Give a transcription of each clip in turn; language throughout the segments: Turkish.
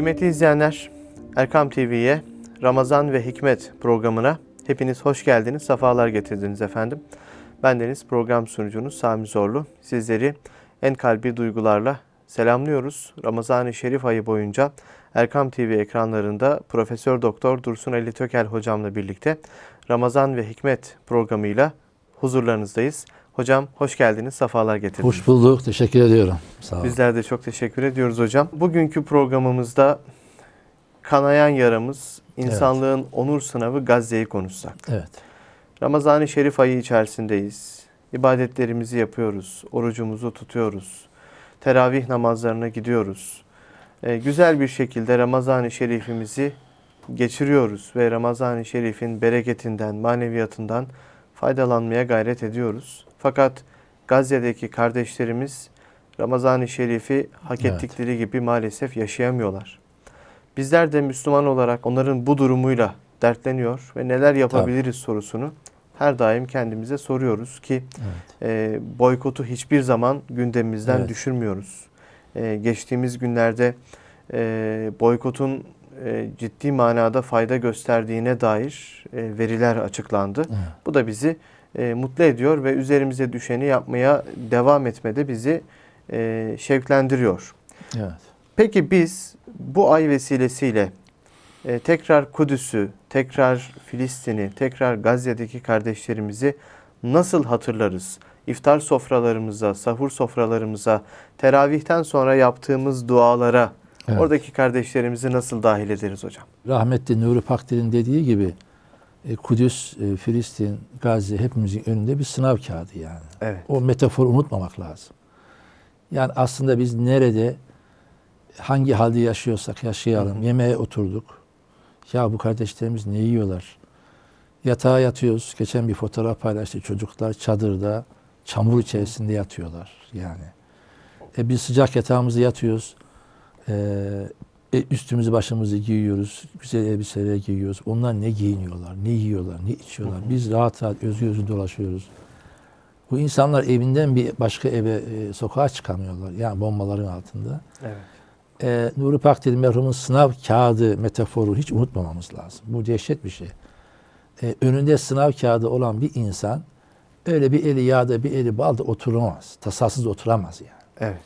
Kıymetli izleyenler, Erkam TV'ye Ramazan ve Hikmet programına hepiniz hoş geldiniz, sefalar getirdiniz efendim. Ben Deniz program sunucunuz Sami Zorlu. Sizleri en kalbi duygularla selamlıyoruz. Ramazan-ı Şerif ayı boyunca Erkam TV ekranlarında Profesör Doktor Dursun Ali Tökel hocamla birlikte Ramazan ve Hikmet programıyla huzurlarınızdayız. Hocam hoş geldiniz, sefalar getirdiniz. Hoş bulduk, teşekkür ediyorum. Sağ olun. Bizler de çok teşekkür ediyoruz hocam. Bugünkü programımızda kanayan yaramız, insanlığın evet. onur sınavı Gazze'yi konuşsak. Evet. Ramazan-ı Şerif ayı içerisindeyiz. İbadetlerimizi yapıyoruz, orucumuzu tutuyoruz, teravih namazlarına gidiyoruz. Ee, güzel bir şekilde Ramazan-ı Şerif'imizi geçiriyoruz ve Ramazan-ı Şerif'in bereketinden, maneviyatından faydalanmaya gayret ediyoruz. Fakat Gazze'deki kardeşlerimiz Ramazan-ı Şerif'i hak ettikleri evet. gibi maalesef yaşayamıyorlar. Bizler de Müslüman olarak onların bu durumuyla dertleniyor ve neler yapabiliriz Tabii. sorusunu her daim kendimize soruyoruz ki evet. e, boykotu hiçbir zaman gündemimizden evet. düşürmüyoruz. E, geçtiğimiz günlerde e, boykotun e, ciddi manada fayda gösterdiğine dair e, veriler açıklandı. Evet. Bu da bizi e, mutlu ediyor ve üzerimize düşeni yapmaya devam etmede bizi e, şevklendiriyor. Evet. Peki biz bu ay vesilesiyle e, tekrar Kudüs'ü, tekrar Filistin'i, tekrar Gazze'deki kardeşlerimizi nasıl hatırlarız? İftar sofralarımıza, sahur sofralarımıza, teravihten sonra yaptığımız dualara, evet. oradaki kardeşlerimizi nasıl dahil ederiz hocam? Rahmetli Nuri Pakdil'in dediği gibi e, Kudüs, e, Filistin, Gazze hepimizin önünde bir sınav kağıdı yani. Evet. O metaforu unutmamak lazım. Yani aslında biz nerede hangi halde yaşıyorsak yaşayalım. Hı hı. Yemeğe oturduk. Ya bu kardeşlerimiz ne yiyorlar? Yatağa yatıyoruz. Geçen bir fotoğraf paylaştı. Çocuklar çadırda çamur içerisinde yatıyorlar yani. E biz sıcak yatağımızda yatıyoruz. E, e, üstümüzü başımızı giyiyoruz. Güzel elbiseler giyiyoruz. Onlar ne giyiniyorlar, ne yiyorlar, ne içiyorlar. Biz rahat rahat özgür özgür dolaşıyoruz. Bu insanlar evinden bir başka eve, e, sokağa çıkamıyorlar. Yani bombaların altında. Evet. E, Nuri Pakdil merhumun sınav kağıdı metaforu hiç unutmamamız lazım. Bu dehşet bir şey. E, önünde sınav kağıdı olan bir insan öyle bir eli yağda bir eli balda oturamaz. Tasasız oturamaz yani. Evet.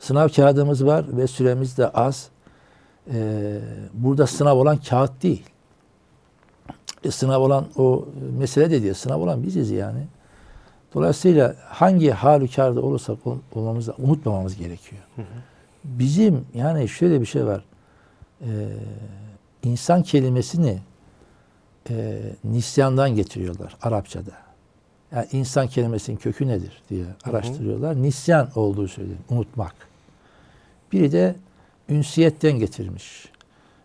Sınav kağıdımız var ve süremiz de az e, burada sınav olan kağıt değil. E, sınav olan o e, mesele de diye sınav olan biziz yani. Dolayısıyla hangi halükarda olursak olmamızı unutmamamız gerekiyor. Hı hı. Bizim yani şöyle bir şey var. E, insan kelimesini e, nisyandan getiriyorlar Arapçada. Yani insan kelimesinin kökü nedir diye araştırıyorlar. Hı hı. Nisyan olduğu söyleniyor. Unutmak. Biri de ünsiyetten getirmiş.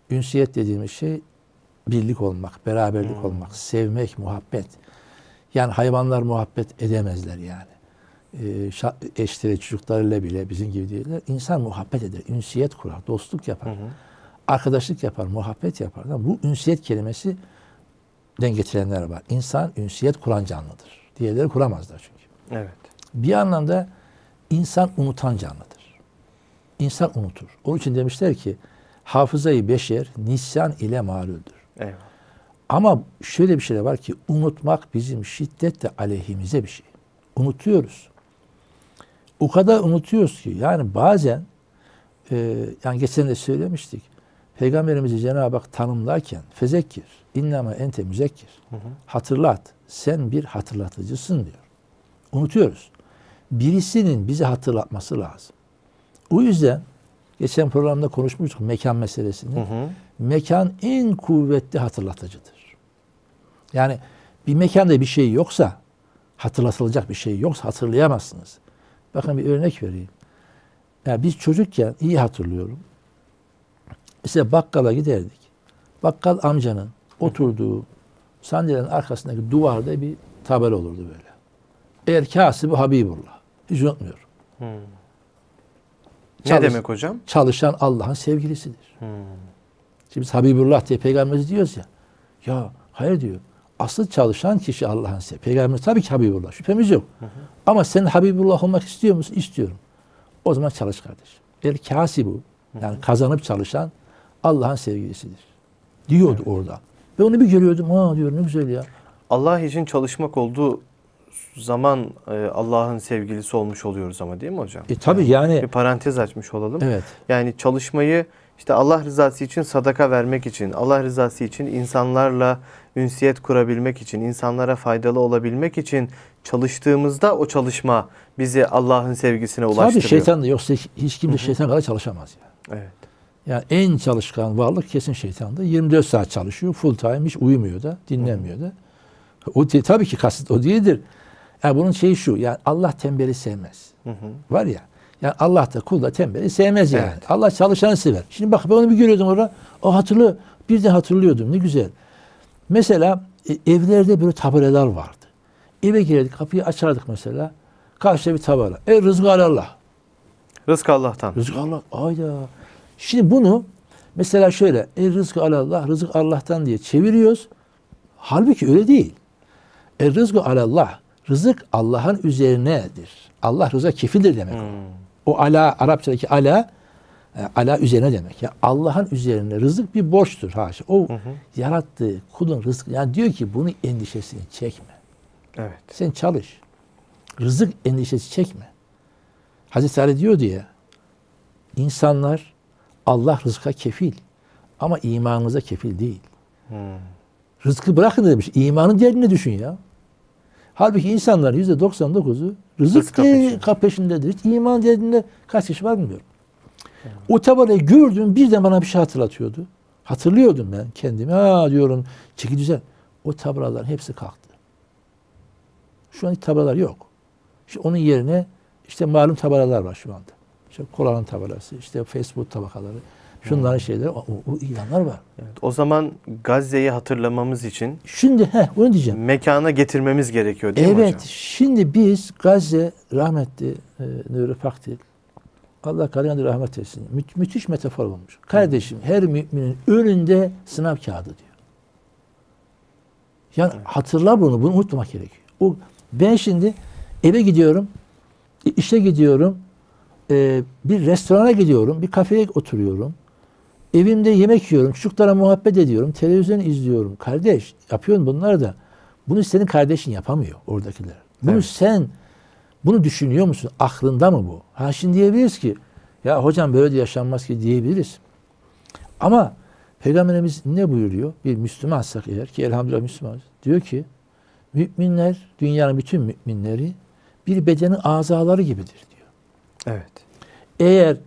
Ünsiyet dediğimiz şey birlik olmak, beraberlik hmm. olmak, sevmek, muhabbet. Yani hayvanlar muhabbet edemezler yani. Ee, eşleri, çocuklarıyla bile bizim gibi değiller. İnsan muhabbet eder, ünsiyet kurar, dostluk yapar. Hmm. Arkadaşlık yapar, muhabbet yapar. Bu ünsiyet kelimesi den getirenler var. İnsan ünsiyet kuran canlıdır. Diğerleri kuramazlar çünkü. Evet. Bir anlamda insan unutan canlıdır insan unutur. Onun için demişler ki hafızayı beşer nisyan ile malüldür. Eyvallah. Ama şöyle bir şey de var ki unutmak bizim şiddetle aleyhimize bir şey. Unutuyoruz. O kadar unutuyoruz ki yani bazen e, yani geçen de söylemiştik. Peygamberimizi Cenab-ı Hak tanımlarken fezekir, innama ente müzekkir. Hı hı. Hatırlat, sen bir hatırlatıcısın diyor. Unutuyoruz. Birisinin bizi hatırlatması lazım. Bu yüzden geçen programda konuşmuştuk mekan meselesini. Hı hı. Mekan en kuvvetli hatırlatıcıdır. Yani bir mekanda bir şey yoksa hatırlatılacak bir şey yoksa hatırlayamazsınız. Bakın bir örnek vereyim. Yani biz çocukken iyi hatırlıyorum. İşte bakkala giderdik. Bakkal amcanın oturduğu sandalyenin arkasındaki duvarda bir tabel olurdu böyle. Erkası bu Habibullah. Hiç unutmuyorum. Hmm. Çalış, ne demek hocam? Çalışan Allah'ın sevgilisidir. Hmm. Şimdi biz Habibullah diye peygamberimiz diyoruz ya. Ya hayır diyor. Asıl çalışan kişi Allah'ın sevgilisi. Peygamberimiz tabii ki Habibullah. Şüphemiz yok. Hı hı. Ama sen Habibullah olmak istiyor musun? İstiyorum. O zaman çalış kardeşim. El kasi bu. Yani kazanıp çalışan Allah'ın sevgilisidir. Diyordu evet. orada. Ve onu bir görüyordum. Ha diyor. ne güzel ya. Allah için çalışmak olduğu zaman e, Allah'ın sevgilisi olmuş oluyoruz ama değil mi hocam? E tabii yani, yani bir parantez açmış olalım. Evet. Yani çalışmayı işte Allah rızası için sadaka vermek için, Allah rızası için insanlarla ünsiyet kurabilmek için, insanlara faydalı olabilmek için çalıştığımızda o çalışma bizi Allah'ın sevgisine ulaştırıyor. Tabii şeytan da yoksa hiç kimse şeytan kadar çalışamaz yani. Evet. Yani en çalışkan varlık kesin şeytanda. 24 saat çalışıyor, full time hiç uyumuyor da, dinlenmiyor da. O tabii ki kasıt o değildir. Ya bunun şeyi şu. Ya Allah tembeli sevmez. Hı hı. Var ya. Yani Allah da kul da tembeli sevmez yani. Evet. Allah çalışanı sever. Şimdi bak ben onu bir görüyordum orada. O hatırlı. Bir de hatırlıyordum. Ne güzel. Mesela e, evlerde böyle tabereler vardı. Eve girerdik, kapıyı açardık mesela. Karşıda bir tabela. E rızkı Allah. Rızkı Allah'tan. Rızkı Allah. Ayda. Şimdi bunu mesela şöyle. E rızkı Allah, rızık Allah'tan diye çeviriyoruz. Halbuki öyle değil. E rızkı Allah Rızık Allah'ın üzerinedir. Allah rıza kefildir demek. Hmm. O ala, Arapçadaki ala, e, ala üzerine demek. Yani Allah'ın üzerine rızık bir borçtur haşa. O hı hı. yarattığı kulun rızkı. Yani diyor ki bunu endişesini çekme. Evet. Sen çalış. Rızık endişesi çekme. Hazreti Ali diyor diye insanlar Allah rızka kefil ama imanınıza kefil değil. Hmm. Rızkı bırakın demiş. İmanın değerini düşün ya. Halbuki insanların yüzde 99'u rızık, rızık peşindedir. Hiç iman dediğinde kaç kişi var bilmiyorum. O tabelayı gördüm bir de bana bir şey hatırlatıyordu. Hatırlıyordum ben kendimi. Ha diyorum çeki düzen. O tabelaların hepsi kalktı. Şu an tabelalar yok. İşte onun yerine işte malum tabelalar var şu anda. İşte Kur'an tabelası, işte Facebook tabakaları. Şunların şeyleri, o, o ilanlar var. Evet, o zaman Gazze'yi hatırlamamız için şimdi he onu diyeceğim. Mekana getirmemiz gerekiyor değil evet, mi hocam? Evet. Şimdi biz Gazze rahmetli e, Nuri Allah kalyanı rahmet etsin. Mü- müthiş metafor olmuş. Kardeşim her müminin önünde sınav kağıdı diyor. Yani evet. hatırla bunu, bunu unutmak gerekiyor. O, ben şimdi eve gidiyorum, işe gidiyorum, e, bir restorana gidiyorum, bir kafeye oturuyorum. Evimde yemek yiyorum, çocuklara muhabbet ediyorum, televizyon izliyorum. Kardeş yapıyorsun bunları da. Bunu senin kardeşin yapamıyor oradakiler. Bunu evet. sen bunu düşünüyor musun? Aklında mı bu? Ha şimdi diyebiliriz ki ya hocam böyle de yaşanmaz ki diyebiliriz. Ama Peygamberimiz ne buyuruyor? Bir Müslümansak eğer ki elhamdülillah Müslümanız. Diyor ki müminler dünyanın bütün müminleri bir bedenin azaları gibidir diyor. Evet. Eğer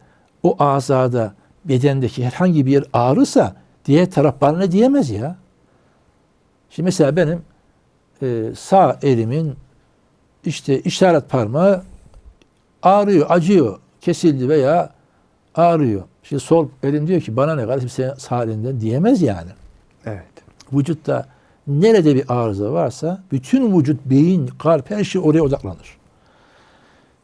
o azada bedendeki herhangi bir ağrısa diye taraf bana ne diyemez ya. Şimdi mesela benim e, sağ elimin işte işaret parmağı ağrıyor, acıyor, kesildi veya ağrıyor. Şimdi sol elim diyor ki bana ne kardeşim senin sağ elinden diyemez yani. Evet. Vücutta nerede bir arıza varsa bütün vücut, beyin, kalp her şey oraya odaklanır.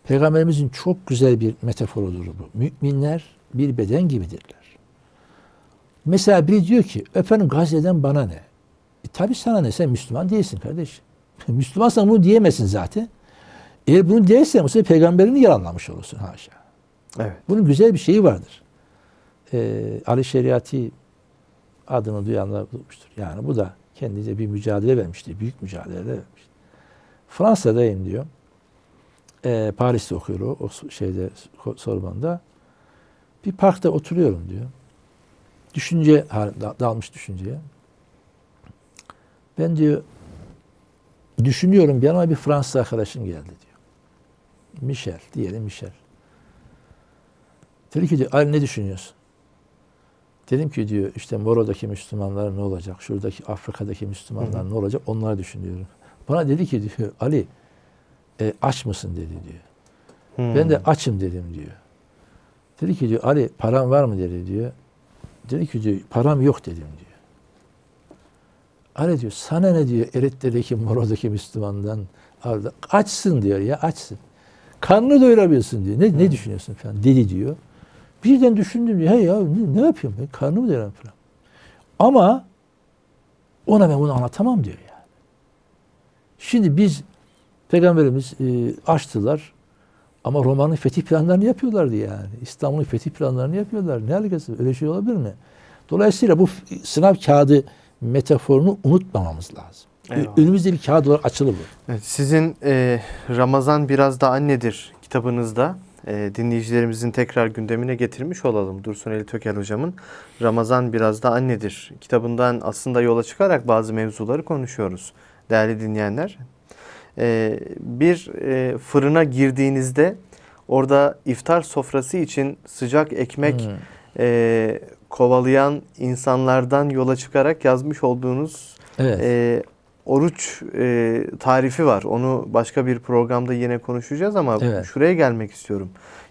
Peygamberimizin çok güzel bir metaforudur bu. Müminler bir beden gibidirler. Mesela biri diyor ki efendim Gazze'den bana ne? E tabi sana ne sen Müslüman değilsin kardeş. Müslümansan bunu diyemezsin zaten. Eğer bunu dersen bu sefer peygamberini yalanlamış olursun haşa. Evet. Bunun güzel bir şeyi vardır. Ee, Ali Şeriati adını duyanlar bulmuştur. Yani bu da kendine bir mücadele vermişti. Büyük mücadele vermişti. Fransa'dayım diyor. Ee, Paris'te okuyor o, o şeyde Sorbon'da. Bir parkta oturuyorum diyor. Düşünce dalmış düşünceye. Ben diyor düşünüyorum bir yanıma bir Fransız arkadaşım geldi diyor. Michel diyelim Michel. Dedi ki diyor Ali ne düşünüyorsun? Dedim ki diyor işte Moro'daki Müslümanlar ne olacak? Şuradaki Afrika'daki Müslümanlar ne olacak? Onları düşünüyorum. Bana dedi ki diyor Ali e, aç mısın dedi diyor. Hı. Ben de açım dedim diyor. Dedi ki diyor Ali param var mı dedi diyor. Dedi ki diyor param yok dedim diyor. Ali diyor sana ne diyor Eritre'deki Moro'daki Müslümandan açsın diyor ya açsın. Karnını doyurabilsin diyor. Ne, ne düşünüyorsun falan dedi diyor. Birden düşündüm diyor. Hey ya ne, ne yapayım ben karnımı doyuramam falan. Ama ona ben bunu anlatamam diyor yani. Şimdi biz Peygamberimiz e, açtılar. Ama Roma'nın fetih planlarını yapıyorlardı yani. İstanbul'un fetih planlarını yapıyorlar. Ne alakası? Öyle şey olabilir mi? Dolayısıyla bu sınav kağıdı metaforunu unutmamamız lazım. Eyvallah. Önümüzde bir kağıt olarak açılı bu. Evet, sizin e, Ramazan biraz da annedir kitabınızda e, dinleyicilerimizin tekrar gündemine getirmiş olalım. Dursun Eli Töker hocamın Ramazan biraz da annedir kitabından aslında yola çıkarak bazı mevzuları konuşuyoruz. Değerli dinleyenler e, bir e, fırına girdiğinizde orada iftar sofrası için sıcak ekmek hmm. e, kovalayan insanlardan yola çıkarak yazmış olduğunuz evet. e, oruç e, tarifi var. Onu başka bir programda yine konuşacağız ama evet. şuraya gelmek istiyorum.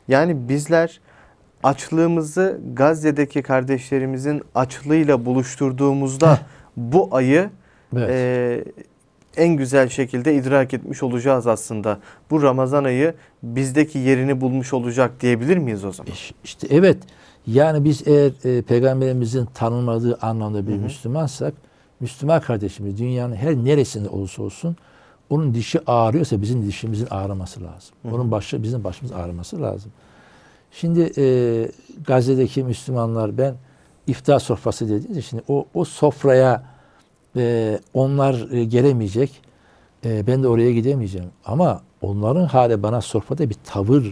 Yani bizler açlığımızı Gazze'deki kardeşlerimizin açlığıyla buluşturduğumuzda bu ayı evet. E, en güzel şekilde idrak etmiş olacağız aslında. Bu Ramazan ayı bizdeki yerini bulmuş olacak diyebilir miyiz o zaman? İşte evet. Yani biz eğer e, peygamberimizin tanınmadığı anlamda bir Hı-hı. Müslümansak Müslüman kardeşimiz dünyanın her neresinde olursa olsun onun dişi ağrıyorsa bizim dişimizin ağrıması lazım. Hı-hı. Onun başı bizim başımız ağrıması lazım. Şimdi e, Gazze'deki Müslümanlar ben iftar sofrası dediğiniz şimdi o o sofraya ee, onlar e, gelemeyecek. Ee, ben de oraya gidemeyeceğim. Ama onların hali bana sofrada bir tavır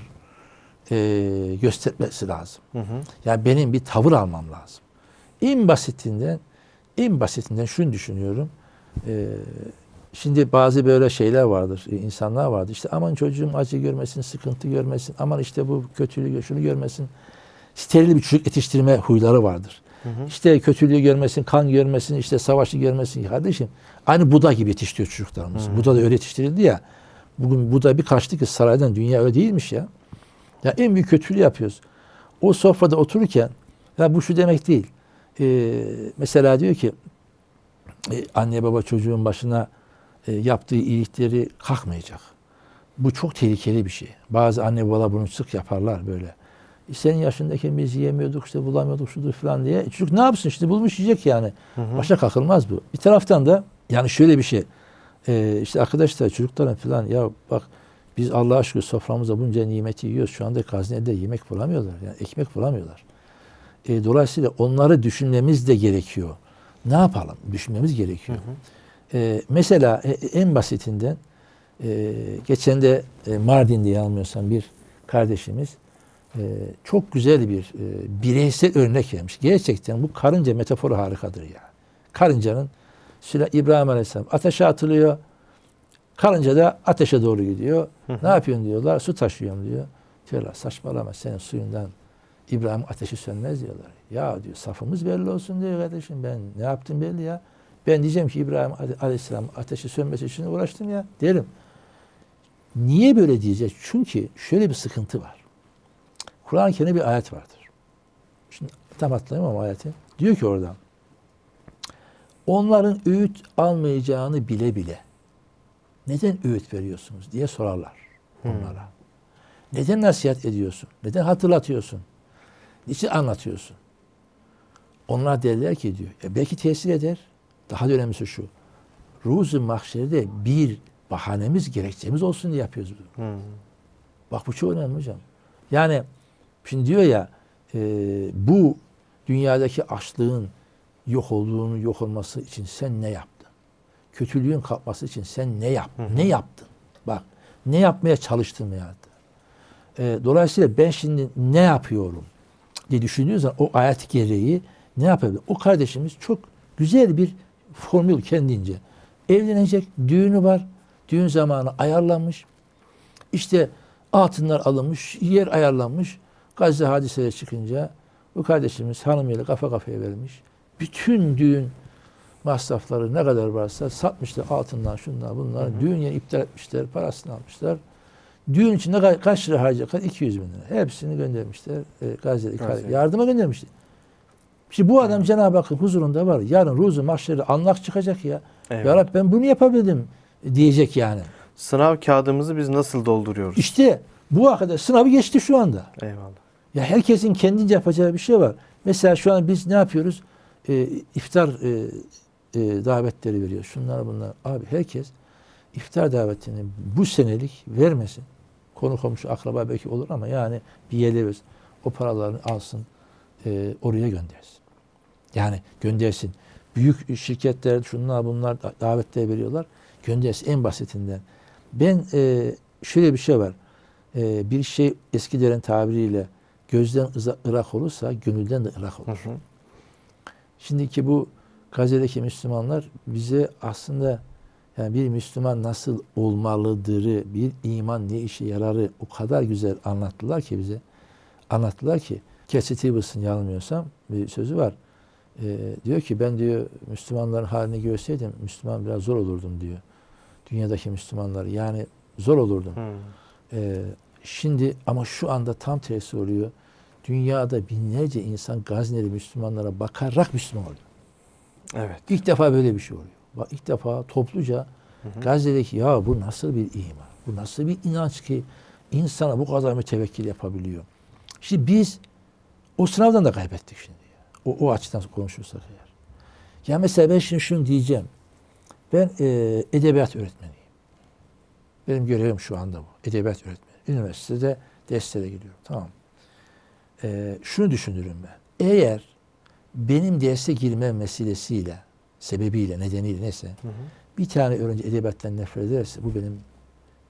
e, göstermesi lazım. Hı hı. Yani benim bir tavır almam lazım. En basitinden en basitinden şunu düşünüyorum. Ee, şimdi bazı böyle şeyler vardır. E, insanlar vardır. İşte aman çocuğum acı görmesin, sıkıntı görmesin. Aman işte bu kötülüğü, şunu görmesin. Steril bir çocuk yetiştirme huyları vardır hı. işte kötülüğü görmesin, kan görmesin, işte savaşı görmesin. Kardeşim aynı Buda gibi yetiştiriyor çocuklarımız. Hı. Buda da öyle yetiştirildi ya. Bugün Buda bir kaçtı ki saraydan dünya öyle değilmiş ya. Ya en büyük kötülüğü yapıyoruz. O sofrada otururken ya bu şu demek değil. Ee, mesela diyor ki e, anne baba çocuğun başına e, yaptığı iyilikleri kalkmayacak. Bu çok tehlikeli bir şey. Bazı anne babalar bunu sık yaparlar böyle senin yaşındaki biz yiyemiyorduk işte bulamıyorduk şudur falan diye. E, çocuk ne yapsın işte bulmuş yiyecek yani. Hı hı. Başa kalkılmaz bu. Bir taraftan da yani şöyle bir şey. Ee, işte arkadaşlar çocuklara falan ya bak biz Allah aşkına soframıza bunca nimeti yiyoruz. Şu anda hazinede yemek bulamıyorlar. Yani ekmek bulamıyorlar. E, dolayısıyla onları düşünmemiz de gerekiyor. Ne yapalım? Düşünmemiz gerekiyor. Hı hı. E, mesela e, en basitinden e, geçen de e, Mardin'de yanılmıyorsam bir kardeşimiz ee, çok güzel bir e, bireysel örnek vermiş. Gerçekten bu karınca metaforu harikadır ya. Karıncanın Süle İbrahim Aleyhisselam ateşe atılıyor. Karınca da ateşe doğru gidiyor. Hı hı. Ne yapıyorsun diyorlar. Su taşıyorum diyor. Diyorlar saçmalama senin suyundan İbrahim ateşi sönmez diyorlar. Ya diyor safımız belli olsun diyor kardeşim ben ne yaptım belli ya. Ben diyeceğim ki İbrahim Aleyhisselam ateşi sönmesi için uğraştım ya derim. Niye böyle diyeceğiz? Çünkü şöyle bir sıkıntı var. Kur'an-ı Kerim'de bir ayet vardır. Şimdi tam hatırlayamam ayeti. Diyor ki oradan. Onların öğüt almayacağını bile bile neden öğüt veriyorsunuz diye sorarlar hmm. onlara. Neden nasihat ediyorsun? Neden hatırlatıyorsun? Niçin anlatıyorsun? Onlar derler ki diyor. E belki tesir eder. Daha da önemlisi şu. Ruzu mahşerde bir bahanemiz, gerekçemiz olsun diye yapıyoruz bunu. Hmm. Bak bu çok önemli hocam. Yani Şimdi diyor ya e, bu dünyadaki açlığın yok olduğunu yok olması için sen ne yaptın? Kötülüğün kalkması için sen ne yaptın? Hı hı. Ne yaptın? Bak ne yapmaya çalıştın ya? E, dolayısıyla ben şimdi ne yapıyorum diye düşünüyorsan o ayet gereği ne yapabilir? O kardeşimiz çok güzel bir formül kendince. Evlenecek, düğünü var. Düğün zamanı ayarlanmış. İşte altınlar alınmış, yer ayarlanmış. Gazze hadiseye çıkınca bu kardeşimiz hanımıyla kafa kafaya vermiş. Bütün düğün masrafları ne kadar varsa satmışlar altından şunlar bunlar. Düğün yeri iptal etmişler, parasını almışlar. Düğün için ne kadar, kaç lira harcayacaklar? 200 bin lira. Hepsini göndermişler e, Gazze'ye. Gazze. Yardıma göndermişler. Şimdi bu adam hı. Cenab-ı Hakk'ın huzurunda var. Yarın ruzu mahşeri anlak çıkacak ya. Evet. Ya Rab ben bunu yapabildim diyecek yani. Sınav kağıdımızı biz nasıl dolduruyoruz? İşte bu arkadaş sınavı geçti şu anda. Eyvallah. Ya herkesin kendince yapacağı bir şey var. Mesela şu an biz ne yapıyoruz? E, iftar e, e, davetleri veriyor. Şunlar bunlar. Abi herkes iftar davetini bu senelik vermesin. Konu komşu akraba belki olur ama yani bir yere versin. O paralarını alsın. E, oraya göndersin. Yani göndersin. Büyük şirketler şunlar bunlar davetler veriyorlar. Göndersin en basitinden. Ben e, şöyle bir şey var. E, bir şey eski deren tabiriyle gözden ırak olursa gönülden de ırak olur. Hı hı. Şimdiki bu Gazze'deki Müslümanlar bize aslında yani bir Müslüman nasıl olmalıdırı, bir iman ne işe yararı o kadar güzel anlattılar ki bize. Anlattılar ki Cassie Tibbets'ın yanılmıyorsam bir sözü var. Ee, diyor ki ben diyor Müslümanların halini görseydim Müslüman biraz zor olurdum diyor. Dünyadaki Müslümanları yani zor olurdum. Hmm. Ee, Şimdi ama şu anda tam tersi oluyor. Dünyada binlerce insan Gazneli Müslümanlara bakarak Müslüman oluyor. Evet. İlk defa böyle bir şey oluyor. Bak, ilk defa topluca hı hı. Gazze'deki ya bu nasıl bir iman? Bu nasıl bir inanç ki insana bu kadar mütevekkil yapabiliyor? Şimdi biz o sınavdan da kaybettik şimdi. Ya. O, o açıdan konuşursak eğer. Ya mesela ben şimdi şunu diyeceğim. Ben e, edebiyat öğretmeniyim. Benim görevim şu anda bu. Edebiyat öğretmeni üniversitede derslere gidiyorum. Tamam. Ee, şunu düşünürüm ben. Eğer benim derse girme meselesiyle, sebebiyle, nedeniyle neyse hı hı. bir tane öğrenci edebiyattan nefret ederse bu benim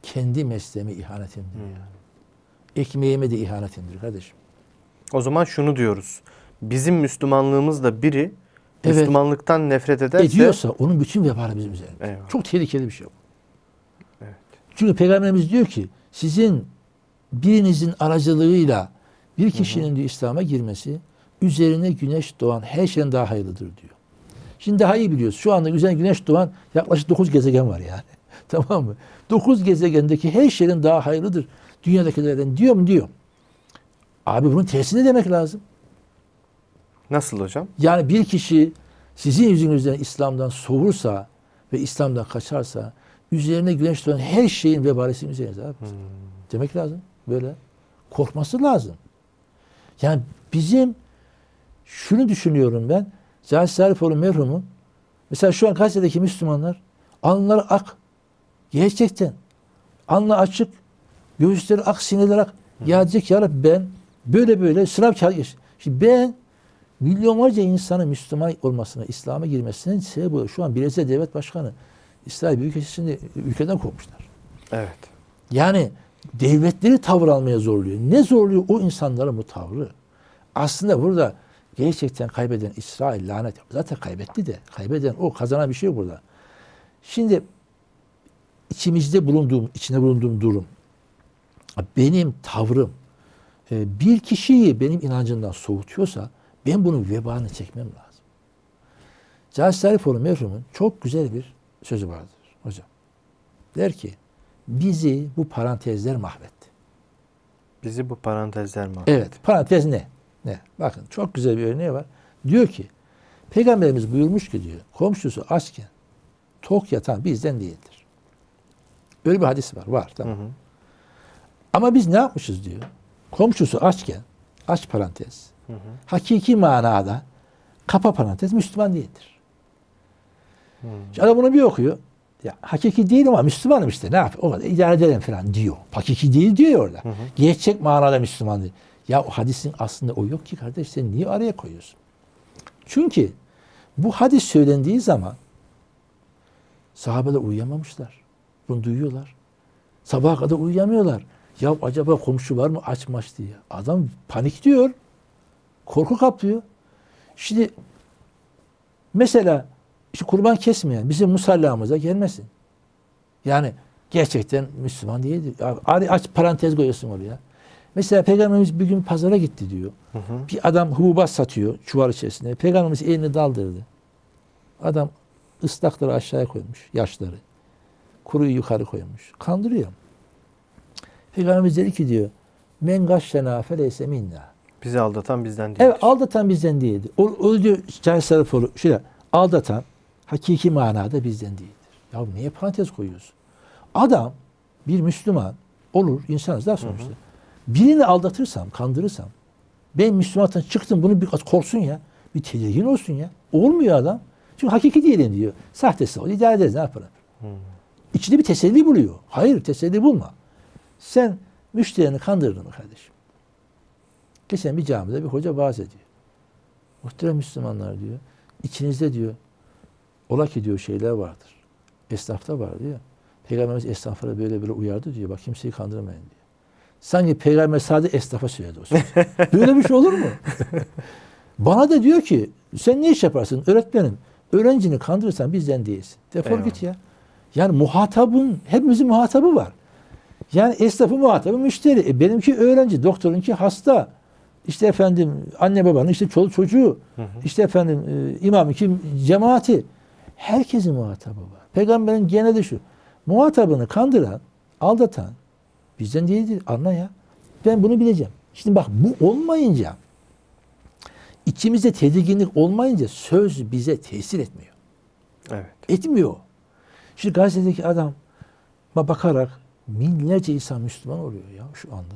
kendi mesleğime ihanetimdir. Hı. Yani. Ekmeğime de ihanetimdir kardeşim. O zaman şunu diyoruz. Bizim Müslümanlığımızda biri evet. Müslümanlıktan nefret ederse... Ediyorsa onun bütün vebalı bizim üzerinde. Çok tehlikeli bir şey bu. Evet. Çünkü Peygamberimiz diyor ki sizin birinizin aracılığıyla bir kişinin diyor İslam'a girmesi üzerine güneş doğan her şeyden daha hayırlıdır diyor. Şimdi daha iyi biliyoruz. Şu anda üzerine güneş doğan yaklaşık 9 gezegen var yani. tamam mı? 9 gezegendeki her şeyden daha hayırlıdır dünyadakilerden diyor mu diyor. Abi bunun tersini demek lazım. Nasıl hocam? Yani bir kişi sizin yüzünüzden İslam'dan soğursa ve İslam'dan kaçarsa üzerine güneş tutan her şeyin vebalesini üzerinize abi. Hmm. Demek lazım. Böyle. Korkması lazım. Yani bizim şunu düşünüyorum ben. Cahit Sarifoğlu merhumu mesela şu an Kayseri'deki Müslümanlar alnları ak. Gerçekten. Alnı açık. Göğüsleri ak, sinirleri ak. Hmm. Ya diyecek ya Rabbi ben böyle böyle sınav kağıdı. Şimdi ben milyonlarca insanın Müslüman olmasına, İslam'a sebep oluyor. şu an Bireysel Devlet Başkanı İsrail Büyükelçisi'ni ülkeden kovmuşlar. Evet. Yani devletleri tavır almaya zorluyor. Ne zorluyor o insanların bu tavrı? Aslında burada gerçekten kaybeden İsrail lanet. Zaten kaybetti de. Kaybeden o kazanan bir şey burada. Şimdi içimizde bulunduğum, içine bulunduğum durum, benim tavrım e, bir kişiyi benim inancından soğutuyorsa ben bunun vebanı çekmem lazım. Cahit Sarıfoğlu merhumun çok güzel bir sözü vardır hocam. Der ki bizi bu parantezler mahvetti. Bizi bu parantezler mahvetti. Evet parantez ne? Ne? Bakın çok güzel bir örneği var. Diyor ki peygamberimiz buyurmuş ki diyor komşusu açken tok yatan bizden değildir. Öyle bir hadis var. Var tamam. Hı hı. Ama biz ne yapmışız diyor. Komşusu açken aç parantez hı hı. hakiki manada kapa parantez Müslüman değildir. Hmm. Adam bunu bir okuyor. Ya, hakiki değil ama Müslümanım işte ne yap? O kadar idare edelim falan diyor. Hakiki değil diyor ya orada. Hı hı. Gerçek manada Müslüman değil. Ya o hadisin aslında o yok ki kardeş sen niye araya koyuyorsun? Çünkü bu hadis söylendiği zaman sahabeler uyuyamamışlar. Bunu duyuyorlar. Sabaha kadar uyuyamıyorlar. Ya acaba komşu var mı açmaç diye. Adam panik diyor. Korku kaplıyor. Şimdi mesela şu kurban kesmeyen bizim musallamıza gelmesin. Yani gerçekten Müslüman değildir. Aç, aç parantez koyuyorsun oraya. Mesela Peygamberimiz bir gün pazara gitti diyor. Hı hı. Bir adam hububat satıyor çuval içerisinde. Peygamberimiz elini daldırdı. Adam ıslakları aşağıya koymuş, yaşları. Kuruyu yukarı koymuş. Kandırıyor. Peygamberimiz dedi ki diyor, men gaşlena feleyse minna. Bizi aldatan bizden değil. Evet aldatan bizden değildi. O, o diyor Cahil Sarıfoğlu şöyle aldatan hakiki manada bizden değildir. Ya niye parantez koyuyorsun? Adam bir Müslüman olur insanız daha sonuçta. Hı hı. Birini aldatırsam, kandırırsam ben Müslümanlıktan çıktım bunu bir korsun ya. Bir tedirgin olsun ya. Olmuyor adam. Çünkü hakiki değilim diyor. Sahtesi ol. İdare ederiz ne yapalım. Hmm. İçinde bir teselli buluyor. Hayır teselli bulma. Sen müşterini kandırdın mı kardeşim? Geçen bir camide bir hoca bahsediyor. ediyor. Muhterem Müslümanlar diyor. İçinizde diyor Ola ki diyor şeyler vardır. Esnafta var diyor. Peygamberimiz esnaflara böyle böyle uyardı diyor. Bak kimseyi kandırmayın diyor. Sanki peygamber sadece esnafa söyledi o söz. böyle bir şey olur mu? Bana da diyor ki sen ne iş yaparsın? Öğretmenim. Öğrencini kandırırsan bizden değilsin. Defol Eyvallah. git ya. Yani muhatabın, hepimizin muhatabı var. Yani esnafı muhatabı müşteri. E benimki öğrenci, doktorunki hasta. İşte efendim anne babanın, işte çoluk çocuğu. Hı hı. İşte efendim e, kim cemaati. Herkesin muhatabı var. Peygamberin gene de şu. Muhatabını kandıran, aldatan bizden değildir. Anla ya. Ben bunu bileceğim. Şimdi bak bu olmayınca içimizde tedirginlik olmayınca söz bize tesir etmiyor. Evet. Etmiyor. Şimdi Gazze'deki adam bakarak binlerce insan Müslüman oluyor ya şu anda.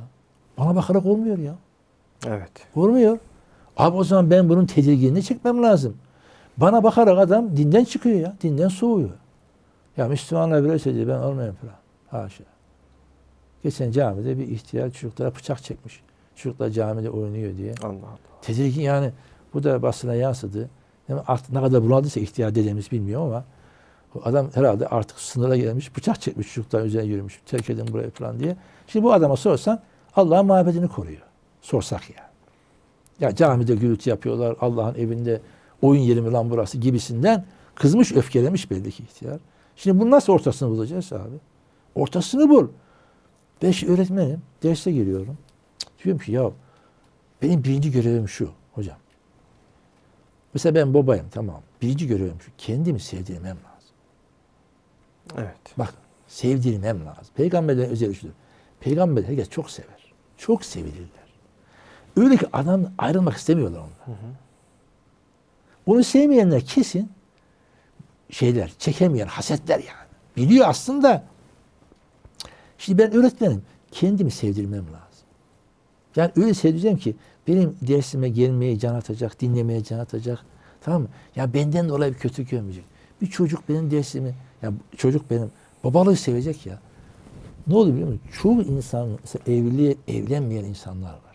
Bana bakarak olmuyor ya. Evet. Olmuyor. Abi o zaman ben bunun tedirginliğini çekmem lazım. Bana bakarak adam dinden çıkıyor ya. Dinden soğuyor. Ya Müslümanlar böyleyse şey diye ben olmayayım falan. Haşa. Geçen camide bir ihtiyar çocuklara bıçak çekmiş. Çocuklar camide oynuyor diye. Allah Allah. Tedirgin yani bu da basına yansıdı. Yani artık ne kadar bunaldıysa ihtiyar dedemiz bilmiyor ama o adam herhalde artık sınıra gelmiş bıçak çekmiş çocukların üzerine yürümüş. Terk edin burayı falan diye. Şimdi bu adama sorsan Allah'ın mabedini koruyor. Sorsak ya. Ya camide gürültü yapıyorlar. Allah'ın evinde oyun yeri mi lan burası gibisinden kızmış öfkelemiş belli ki ihtiyar. Şimdi bunu nasıl ortasını bulacağız abi? Ortasını bul. Ben öğretmenim. Derse giriyorum. Diyorum ki ya benim birinci görevim şu hocam. Mesela ben babayım tamam. Birinci görevim şu. Kendimi sevdirmem lazım. Evet. Bak sevdirmem lazım. Peygamberlerin özel şudur. Peygamber herkes çok sever. Çok sevilirler. Öyle ki adam ayrılmak istemiyorlar onlar. Hı hı. Bunu sevmeyenler kesin şeyler, çekemeyen, hasetler yani. Biliyor aslında. Şimdi ben öğretmenim. Kendimi sevdirmem lazım. Yani öyle sevdireceğim ki benim dersime gelmeye can atacak, dinlemeye can atacak. Tamam mı? Ya benden dolayı bir kötü görmeyecek. Bir çocuk benim dersimi, ya çocuk benim babalığı sevecek ya. Ne oluyor biliyor musun? Çoğu insan, evli, evlenmeyen insanlar var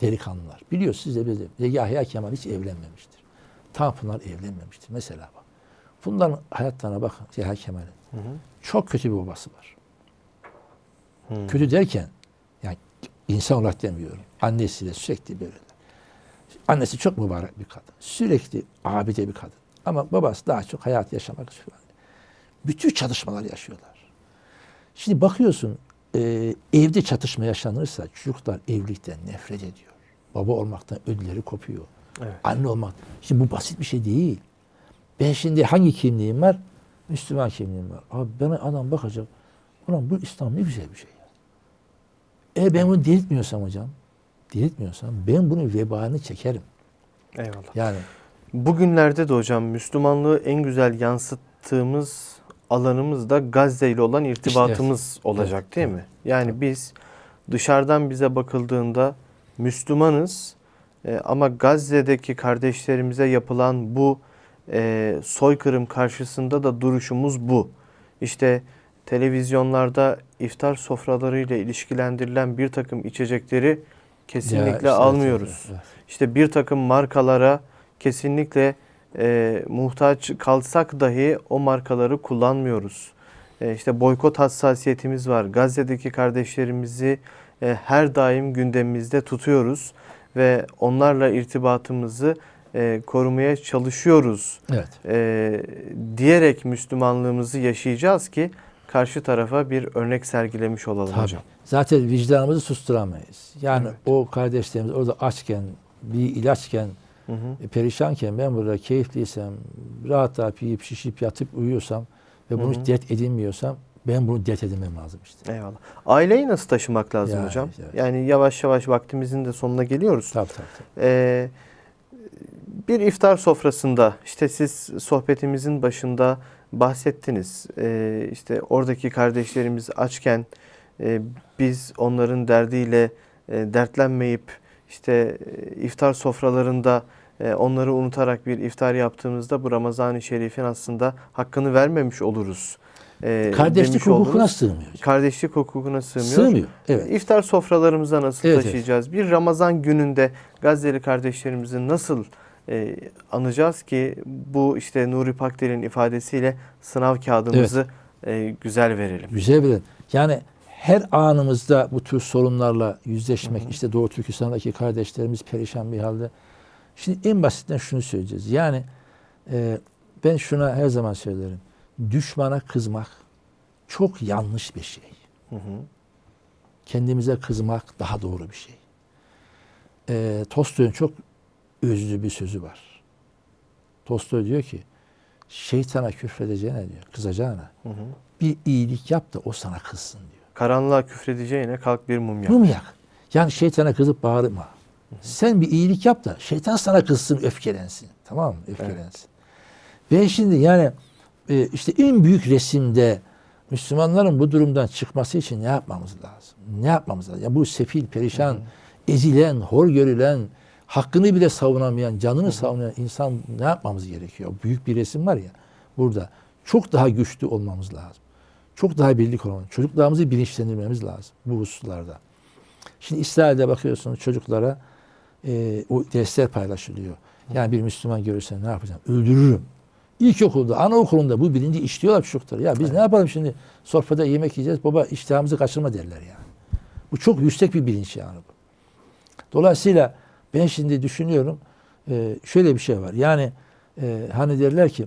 delikanlılar. Biliyor siz de biz de. Yahya Kemal hiç evlenmemiştir. Tanpınar evlenmemiştir. Mesela bak. Bunların hayatlarına bakın Yahya Kemal'in. Çok kötü bir babası var. Hı. Kötü derken yani insan olarak demiyorum. Annesiyle sürekli böyle. Annesi çok mübarek bir kadın. Sürekli abide bir kadın. Ama babası daha çok hayat yaşamak istiyor. Bütün çalışmalar yaşıyorlar. Şimdi bakıyorsun e, evde çatışma yaşanırsa çocuklar evlilikten nefret ediyor. Baba olmaktan ödülleri kopuyor. Evet. Anne olmak. Şimdi bu basit bir şey değil. Ben şimdi hangi kimliğim var? Müslüman kimliğim var. Abi bana adam bakacak. Ulan bu İslam ne güzel bir şey. Ya. Eğer ben bunu delirtmiyorsam hocam, delirtmiyorsam ben bunun vebalini çekerim. Eyvallah. Yani Bugünlerde de hocam Müslümanlığı en güzel yansıttığımız alanımız da Gazze ile olan irtibatımız işte, olacak evet. değil mi? Yani evet. biz dışarıdan bize bakıldığında Müslümanız e, ama Gazze'deki kardeşlerimize yapılan bu e, soykırım karşısında da duruşumuz bu. İşte televizyonlarda iftar sofralarıyla ilişkilendirilen bir takım içecekleri kesinlikle ya, işte, almıyoruz. Evet, evet. İşte bir takım markalara kesinlikle e, muhtaç kalsak dahi o markaları kullanmıyoruz. E, işte boykot hassasiyetimiz var. Gazze'deki kardeşlerimizi e, her daim gündemimizde tutuyoruz ve onlarla irtibatımızı e, korumaya çalışıyoruz evet. e, diyerek Müslümanlığımızı yaşayacağız ki karşı tarafa bir örnek sergilemiş olalım Tabii. hocam. Zaten vicdanımızı susturamayız. Yani evet. o kardeşlerimiz orada açken, bir ilaçken Hı hı. E, perişanken ben burada keyifliysem, rahat rahat yiyip şişip yatıp uyuyorsam ve bunu hı hı. dert edinmiyorsam ben bunu dert edinmem lazım işte. Eyvallah. Aileyi nasıl taşımak lazım yani, hocam? Evet. Yani yavaş yavaş vaktimizin de sonuna geliyoruz. Tabii tabii. tabii. Ee, bir iftar sofrasında işte siz sohbetimizin başında bahsettiniz. Ee, işte oradaki kardeşlerimiz açken e, biz onların derdiyle e, dertlenmeyip işte e, iftar sofralarında e, onları unutarak bir iftar yaptığımızda bu Ramazan-ı Şerif'in aslında hakkını vermemiş oluruz. E, Kardeşlik hukukuna olduğumuz, sığmıyor. Kardeşlik hukukuna sığmıyor. Sığmıyor. Evet. İftar sofralarımıza nasıl evet, taşıyacağız? Evet. Bir Ramazan gününde Gazze'li kardeşlerimizi nasıl e, anacağız ki bu işte Nuri Pakdel'in ifadesiyle sınav kağıdımızı evet. e, güzel verelim. Güzel verelim. Yani her anımızda bu tür sorunlarla yüzleşmek, hı hı. işte Doğu Türkistan'daki kardeşlerimiz perişan bir halde. Şimdi en basitten şunu söyleyeceğiz. Yani e, ben şuna her zaman söylerim. Düşmana kızmak çok yanlış bir şey. Hı hı. Kendimize kızmak daha doğru bir şey. E, Tolstoy'un çok özlü bir sözü var. Tolstoy diyor ki şeytana küfredeceğine diyor, kızacağına hı hı. bir iyilik yap da o sana kızsın diyor. Karanlığa küfredeceğine kalk bir mum yak. Mum yak. Yani şeytana kızıp bağırma. Hı hı. Sen bir iyilik yap da şeytan sana kızsın, öfkelensin. Tamam mı? Öfkelensin. Evet. Ve şimdi yani e, işte en büyük resimde Müslümanların bu durumdan çıkması için ne yapmamız lazım? Ne yapmamız lazım? Ya yani bu sefil, perişan, hı hı. ezilen, hor görülen, hakkını bile savunamayan, canını hı hı. savunan insan ne yapmamız gerekiyor? Büyük bir resim var ya burada. Çok daha güçlü olmamız lazım çok daha birlik olalım. Çocuklarımızı bilinçlendirmemiz lazım bu hususlarda. Şimdi İsrail'de bakıyorsunuz çocuklara e, o dersler paylaşılıyor. Yani bir Müslüman görürsen ne yapacağım? Öldürürüm. İlkokulda, anaokulunda bu bilinci işliyorlar çocuklar. Ya biz evet. ne yapalım şimdi? Sofrada yemek yiyeceğiz. Baba iştahımızı kaçırma derler yani. Bu çok yüksek bir bilinç yani bu. Dolayısıyla ben şimdi düşünüyorum e, şöyle bir şey var. Yani e, hani derler ki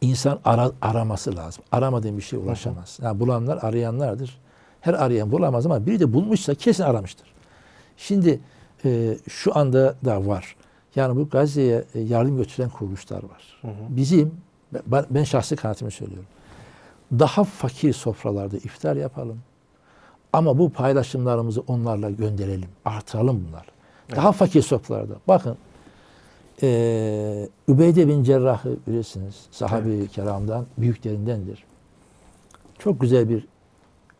insan ara, araması lazım. Aramadığın bir şey ulaşamaz. Yani bulanlar arayanlardır. Her arayan bulamaz ama biri de bulmuşsa kesin aramıştır. Şimdi e, şu anda da var. Yani bu Gazze'ye e, yardım götüren kuruluşlar var. Hı hı. Bizim, ben, ben şahsi kanaatimi söylüyorum. Daha fakir sofralarda iftar yapalım. Ama bu paylaşımlarımızı onlarla gönderelim. Artıralım bunlar. Daha fakir sofralarda. Bakın ee, Übeyde bin Cerrah'ı bilirsiniz. Sahabi evet. keramdan, büyüklerindendir. Çok güzel bir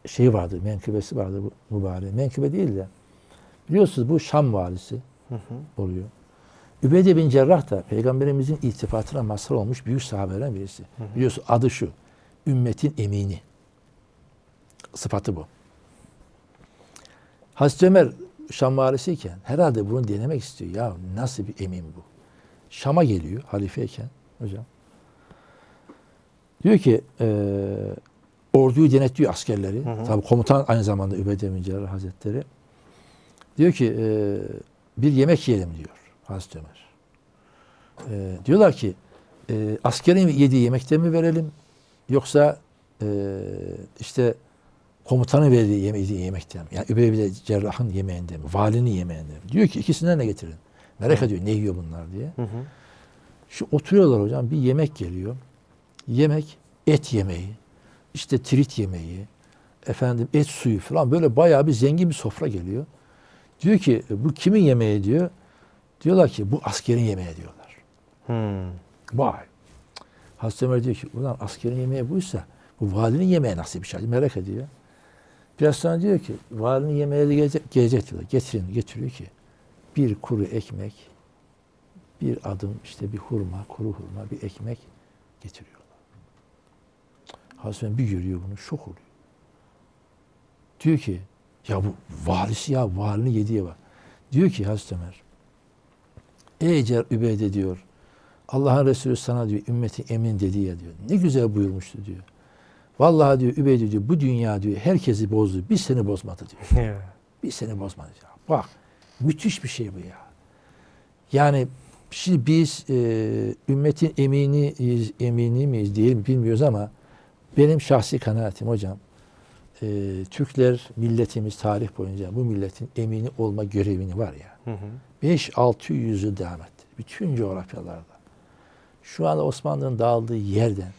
şey vardı, menkıbesi vardı bu mübareğe. Menkıbe değil de. Biliyorsunuz bu Şam valisi hı hı. oluyor. Übeyde bin Cerrah da Peygamberimizin iltifatına mazhar olmuş büyük sahabelerden birisi. Hı hı. Biliyorsun adı şu. Ümmetin emini. Sıfatı bu. Hazreti Ömer Şam valisiyken herhalde bunu denemek istiyor. Ya nasıl bir emin bu? Şam'a geliyor halifeyken hocam. Diyor ki e, orduyu denetliyor askerleri. Hı hı. Tabi komutan aynı zamanda Übeyde bin Hazretleri. Diyor ki e, bir yemek yiyelim diyor Hazreti Ömer. E, diyorlar ki e, askerin yediği yemekte mi verelim yoksa e, işte komutanın verdiği yeme yediği mi? Yani Übeyde Cerrah'ın yemeğinde mi? Valinin yemeğinde mi? Diyor ki ikisinden de getirin. Merak ediyor ne yiyor bunlar diye. Hı hı. Şu oturuyorlar hocam bir yemek geliyor. Yemek et yemeği, işte trit yemeği, efendim et suyu falan böyle bayağı bir zengin bir sofra geliyor. Diyor ki e, bu kimin yemeği diyor. Diyorlar ki bu askerin yemeği diyorlar. Hmm. Vay. Hazreti Ömer diyor ki ulan askerin yemeği buysa bu valinin yemeği nasıl bir şey? Merak ediyor. Biraz sonra diyor ki valinin yemeği gelecek, gelecek diyorlar. Getirin, getiriyor ki bir kuru ekmek, bir adım işte bir hurma, kuru hurma, bir ekmek getiriyorlar. Hasan bir görüyor bunu, şok oluyor. Diyor ki, ya bu valisi ya, valini yediye bak. Diyor ki Hazreti Ömer, Ey Cer Übeyde diyor, Allah'ın Resulü sana diyor, ümmeti emin dedi ya diyor. Ne güzel buyurmuştu diyor. Vallahi diyor Übeyde diyor, bu dünya diyor, herkesi bozdu, bir seni bozmadı diyor. bir seni bozmadı diyor. Bak, Müthiş bir şey bu ya. Yani şimdi biz e, ümmetin emini emini miyiz diyelim bilmiyoruz ama benim şahsi kanaatim hocam e, Türkler milletimiz tarih boyunca bu milletin emini olma görevini var ya. 5-6 yüzü devam etti. Bütün coğrafyalarda. Şu anda Osmanlı'nın dağıldığı yerden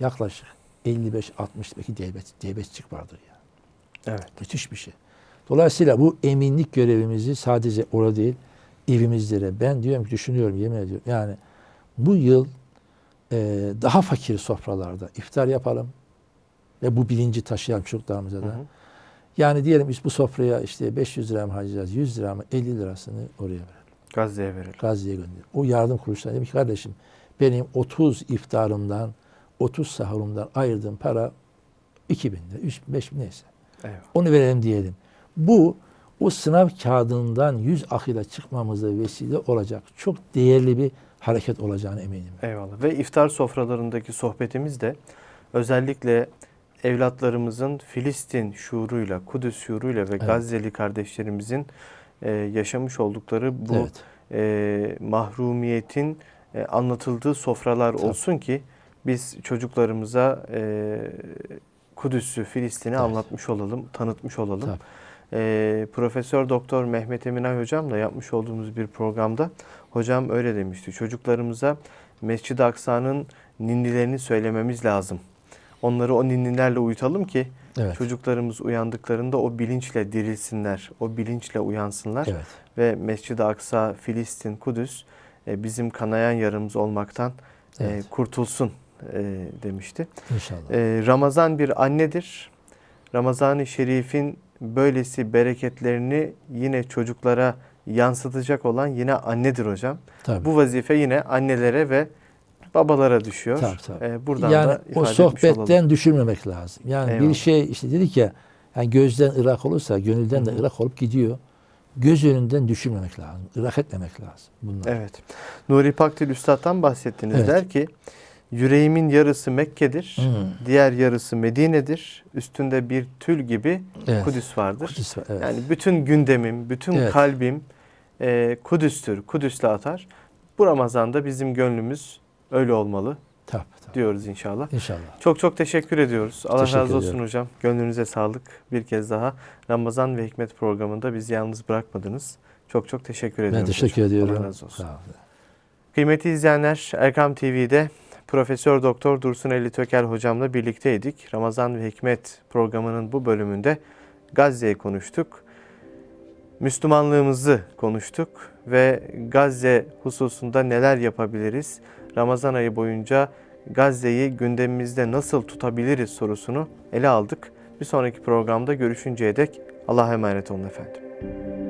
yaklaşık 55-60 belki devlet, devletçik vardır ya. Evet. Müthiş bir şey. Dolayısıyla bu eminlik görevimizi sadece orada değil evimizde de ben diyorum ki düşünüyorum yemin ediyorum. Yani bu yıl e, daha fakir sofralarda iftar yapalım ve bu bilinci taşıyalım çocuklarımıza da. Hı hı. Yani diyelim biz bu sofraya işte 500 lira mı harcayacağız, 100 lira mı, 50 lirasını oraya verelim. Gazze'ye verelim. Gazze'ye gönderelim. O yardım kuruluşlarına demiş kardeşim benim 30 iftarımdan, 30 sahurumdan ayırdığım para 2000 lira, 3000, 5000 neyse. Eyvallah. Onu verelim diyelim. Bu o sınav kağıdından yüz akıyla çıkmamıza vesile olacak. Çok değerli bir hareket olacağını eminim. Eyvallah. Ve iftar sofralarındaki sohbetimiz de özellikle evlatlarımızın Filistin şuuruyla, Kudüs şuuruyla ve evet. Gazze'li kardeşlerimizin e, yaşamış oldukları bu evet. e, mahrumiyetin e, anlatıldığı sofralar Tabii. olsun ki biz çocuklarımıza e, Kudüs'ü, Filistin'i evet. anlatmış olalım, tanıtmış olalım. Tabii e, Profesör Doktor Mehmet Eminay hocamla yapmış olduğumuz bir programda hocam öyle demişti. Çocuklarımıza Mescid-i Aksa'nın ninnilerini söylememiz lazım. Onları o ninnilerle uyutalım ki evet. çocuklarımız uyandıklarında o bilinçle dirilsinler, o bilinçle uyansınlar. Evet. Ve Mescid-i Aksa, Filistin, Kudüs e, bizim kanayan yarımız olmaktan e, evet. e, kurtulsun e, demişti. İnşallah. E, Ramazan bir annedir. Ramazan-ı Şerif'in böylesi bereketlerini yine çocuklara yansıtacak olan yine annedir hocam. Tabii. Bu vazife yine annelere ve babalara düşüyor. Tabii, tabii. Ee, buradan yani da ifade o sohbetten düşürmemek lazım. Yani Eyvallah. bir şey işte dedik ya yani gözden ırak olursa gönülden de ırak olup gidiyor. Göz önünden düşürmemek lazım. Irak etmemek lazım. Bunlar. Evet. Nuri Pakdil Üstad'dan bahsettiniz. Evet. Der ki yüreğimin yarısı Mekke'dir, hmm. diğer yarısı Medine'dir. Üstünde bir tül gibi evet. Kudüs vardır. Kudüs, evet. Yani bütün gündemim, bütün evet. kalbim e, Kudüs'tür, Kudüs'le atar. Bu Ramazan'da bizim gönlümüz öyle olmalı. Tabii, tabii. diyoruz inşallah. İnşallah. Çok çok teşekkür ediyoruz. Allah teşekkür razı olsun ediyorum. hocam. Gönlünüze sağlık. Bir kez daha Ramazan ve Hikmet programında bizi yalnız bırakmadınız. Çok çok teşekkür ediyorum. Ben teşekkür hocam. ediyorum. Allah razı olsun. Kıymetli izleyenler Erkam TV'de Profesör Doktor Dursun Eli Tökel hocamla birlikteydik. Ramazan ve Hikmet programının bu bölümünde Gazze'yi konuştuk. Müslümanlığımızı konuştuk ve Gazze hususunda neler yapabiliriz? Ramazan ayı boyunca Gazze'yi gündemimizde nasıl tutabiliriz sorusunu ele aldık. Bir sonraki programda görüşünceye dek Allah'a emanet olun efendim.